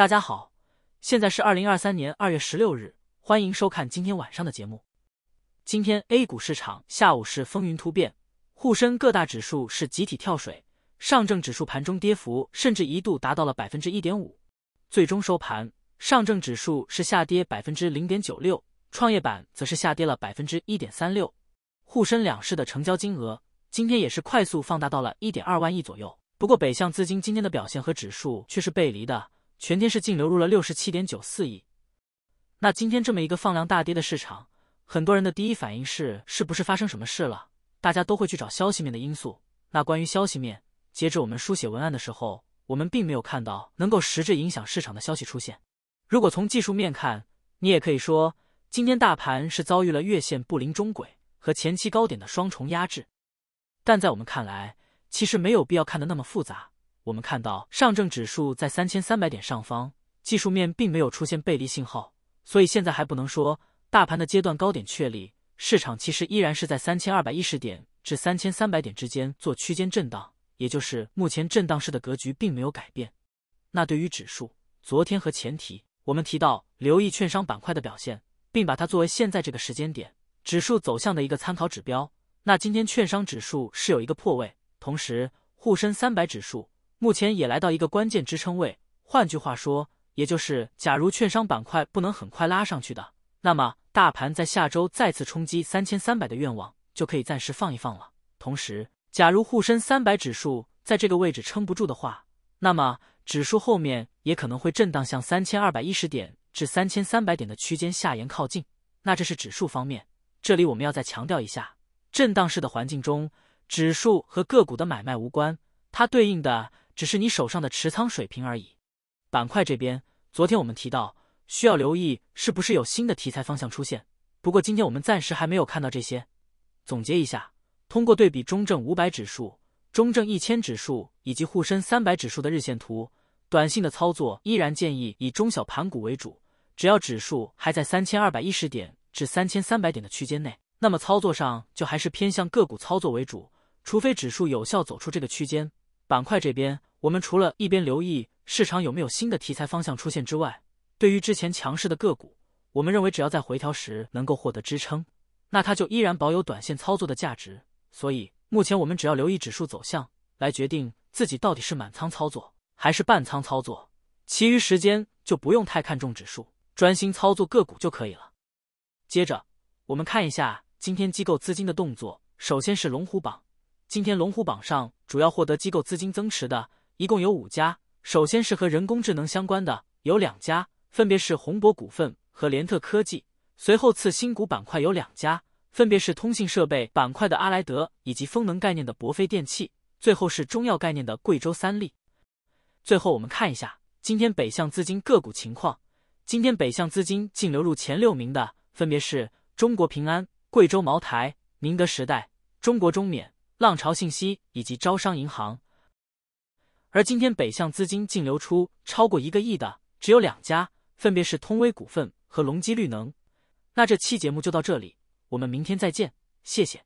大家好，现在是二零二三年二月十六日，欢迎收看今天晚上的节目。今天 A 股市场下午是风云突变，沪深各大指数是集体跳水，上证指数盘中跌幅甚至一度达到了百分之一点五，最终收盘上证指数是下跌百分之零点九六，创业板则是下跌了百分之一点三六。沪深两市的成交金额今天也是快速放大到了一点二万亿左右，不过北向资金今天的表现和指数却是背离的。全天是净流入了六十七点九四亿，那今天这么一个放量大跌的市场，很多人的第一反应是是不是发生什么事了？大家都会去找消息面的因素。那关于消息面，截止我们书写文案的时候，我们并没有看到能够实质影响市场的消息出现。如果从技术面看，你也可以说今天大盘是遭遇了月线布林中轨和前期高点的双重压制，但在我们看来，其实没有必要看的那么复杂。我们看到上证指数在三千三百点上方，技术面并没有出现背离信号，所以现在还不能说大盘的阶段高点确立。市场其实依然是在三千二百一十点至三千三百点之间做区间震荡，也就是目前震荡式的格局并没有改变。那对于指数，昨天和前提我们提到留意券商板块的表现，并把它作为现在这个时间点指数走向的一个参考指标。那今天券商指数是有一个破位，同时沪深三百指数。目前也来到一个关键支撑位，换句话说，也就是假如券商板块不能很快拉上去的，那么大盘在下周再次冲击三千三百的愿望就可以暂时放一放了。同时，假如沪深三百指数在这个位置撑不住的话，那么指数后面也可能会震荡向三千二百一十点至三千三百点的区间下沿靠近。那这是指数方面，这里我们要再强调一下：震荡式的环境中，指数和个股的买卖无关，它对应的。只是你手上的持仓水平而已。板块这边，昨天我们提到需要留意是不是有新的题材方向出现，不过今天我们暂时还没有看到这些。总结一下，通过对比中证五百指数、中证一千指数以及沪深三百指数的日线图，短线的操作依然建议以中小盘股为主。只要指数还在三千二百一十点至三千三百点的区间内，那么操作上就还是偏向个股操作为主，除非指数有效走出这个区间。板块这边。我们除了一边留意市场有没有新的题材方向出现之外，对于之前强势的个股，我们认为只要在回调时能够获得支撑，那它就依然保有短线操作的价值。所以目前我们只要留意指数走向，来决定自己到底是满仓操作还是半仓操作，其余时间就不用太看重指数，专心操作个股就可以了。接着我们看一下今天机构资金的动作。首先是龙虎榜，今天龙虎榜上主要获得机构资金增持的。一共有五家，首先是和人工智能相关的，有两家，分别是宏博股份和联特科技。随后次新股板块有两家，分别是通信设备板块的阿莱德以及风能概念的博飞电器。最后是中药概念的贵州三力。最后我们看一下今天北向资金个股情况。今天北向资金净流入前六名的分别是中国平安、贵州茅台、宁德时代、中国中免、浪潮信息以及招商银行。而今天北向资金净流出超过一个亿的只有两家，分别是通威股份和隆基绿能。那这期节目就到这里，我们明天再见，谢谢。